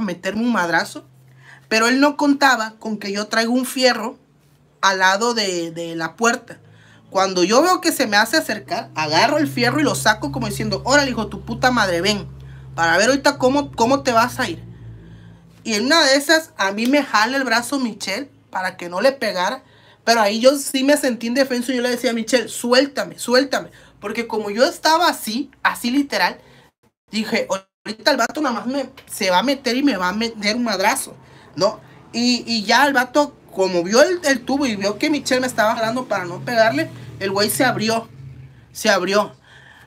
meterme un madrazo. Pero él no contaba con que yo traigo un fierro al lado de, de la puerta. Cuando yo veo que se me hace acercar, agarro el fierro y lo saco como diciendo, órale hijo, tu puta madre, ven, para ver ahorita cómo, cómo te vas a ir. Y en una de esas, a mí me jala el brazo Michelle para que no le pegara. Pero ahí yo sí me sentí indefenso y yo le decía a Michelle, suéltame, suéltame. Porque como yo estaba así, así literal, dije, Ahorita el vato nada más se va a meter y me va a meter un madrazo, ¿no? Y, ya el vato, como vio el, tubo y vio que Michelle me estaba agarrando para no pegarle, el güey se abrió, se abrió.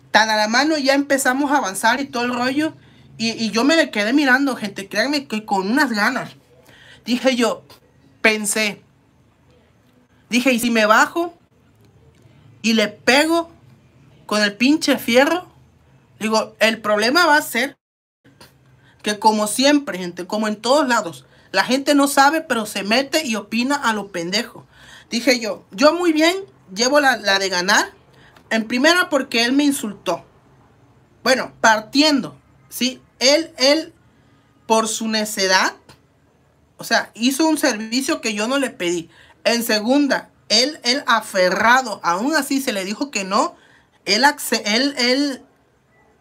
Tan a la mano ya empezamos a avanzar y todo el rollo. Y, y yo me le quedé mirando, gente, créanme que con unas ganas. Dije yo, pensé, dije, ¿y si me bajo y le pego con el pinche fierro? Digo, el problema va a ser que como siempre, gente, como en todos lados, la gente no sabe, pero se mete y opina a los pendejos. Dije yo, yo muy bien llevo la, la de ganar. En primera porque él me insultó. Bueno, partiendo, ¿sí? Él, él, por su necedad, o sea, hizo un servicio que yo no le pedí. En segunda, él, él aferrado, aún así se le dijo que no. Él, él, él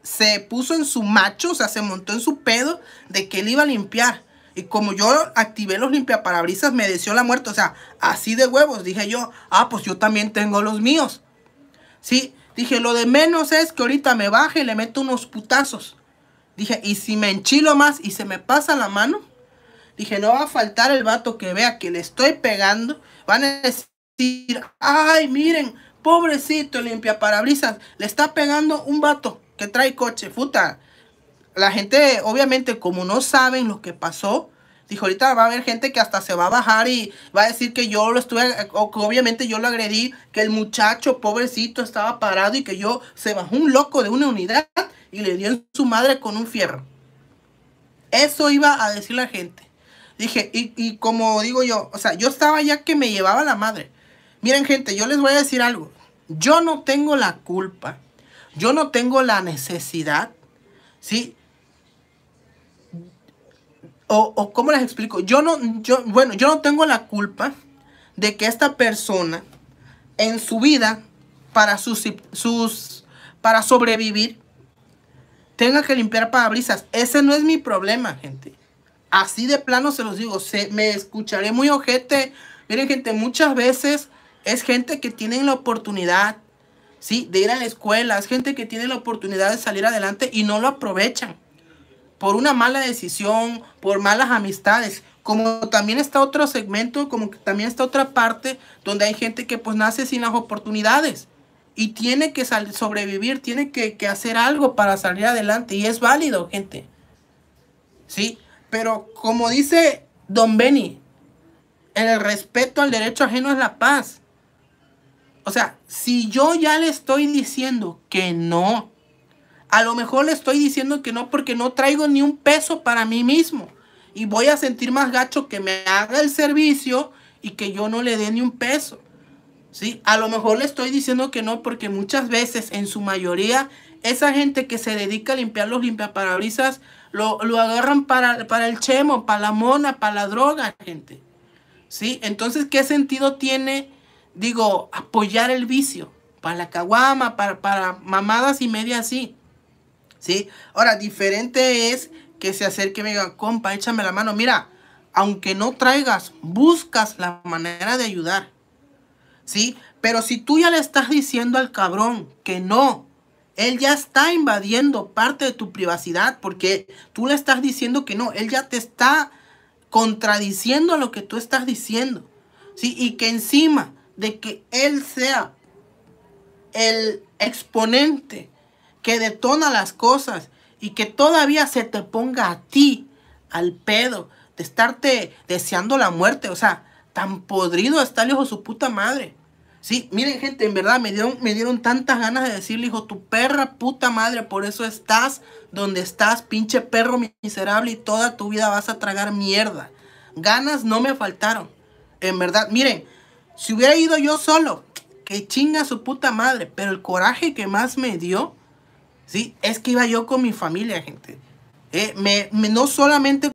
se puso en su macho, o sea, se montó en su pedo de que él iba a limpiar. Y como yo activé los limpiaparabrisas, me deseó la muerte. O sea, así de huevos. Dije yo, ah, pues yo también tengo los míos. Sí, dije, lo de menos es que ahorita me baje y le meto unos putazos. Dije, y si me enchilo más y se me pasa la mano, dije, no va a faltar el vato que vea que le estoy pegando. Van a decir, ay, miren, pobrecito limpiaparabrisas, le está pegando un vato que trae coche, puta. La gente, obviamente, como no saben lo que pasó, dijo, ahorita va a haber gente que hasta se va a bajar y va a decir que yo lo estuve, o que obviamente yo lo agredí, que el muchacho pobrecito estaba parado y que yo se bajó un loco de una unidad y le dio en su madre con un fierro. Eso iba a decir la gente. Dije, y, y como digo yo, o sea, yo estaba ya que me llevaba la madre. Miren gente, yo les voy a decir algo. Yo no tengo la culpa yo no tengo la necesidad, ¿sí? O, cómo les explico, yo no, yo, bueno, yo no tengo la culpa de que esta persona en su vida, para, para sobrevivir, tenga que limpiar parabrisas. Ese no es mi problema, gente. Así de plano se los digo, se, me escucharé muy ojete. Miren, gente, muchas veces es gente que tiene la oportunidad, ¿sí? De ir a la escuela, es gente que tiene la oportunidad de salir adelante y no lo aprovechan por una mala decisión, por malas amistades. Como también está otro segmento, como también está otra parte donde hay gente que pues nace sin las oportunidades y tiene que sobrevivir, tiene que, que, hacer algo para salir adelante y es válido, gente. ¿Sí? Pero como dice Don Benny, el respeto al derecho ajeno es la paz. O sea, si yo ya le estoy diciendo que no, a lo mejor le estoy diciendo que no porque no traigo ni un peso para mí mismo. Y voy a sentir más gacho que me haga el servicio y que yo no le dé ni un peso. ¿Sí? A lo mejor le estoy diciendo que no porque muchas veces, en su mayoría, esa gente que se dedica a limpiar los limpiaparabrisas lo, lo agarran para, para el chemo, para la mona, para la droga, gente. ¿Sí? Entonces, ¿qué sentido tiene? digo, apoyar el vicio. Para la caguama, para, mamadas y media así. ¿Sí? Ahora, diferente es que se acerque y me diga, compa, échame la mano. Mira, aunque no traigas, buscas la manera de ayudar. ¿Sí? Pero si tú ya le estás diciendo al cabrón que no, él ya está invadiendo parte de tu privacidad porque tú le estás diciendo que no, él ya te está contradiciendo lo que tú estás diciendo. ¿Sí? Y que encima de que Él sea el exponente que detona las cosas y que todavía se te ponga a ti al pedo de estarte deseando la muerte. O sea, tan podrido está el hijo su puta madre. Sí, miren gente, en verdad me dieron, me dieron tantas ganas de decirle, hijo, tu perra puta madre, por eso estás donde estás, pinche perro miserable y toda tu vida vas a tragar mierda. Ganas no me faltaron. En verdad, miren, si hubiera ido yo solo, que chinga su puta madre. Pero el coraje que más me dio, ¿sí? Es que iba yo con mi familia, gente. Eh, me, no solamente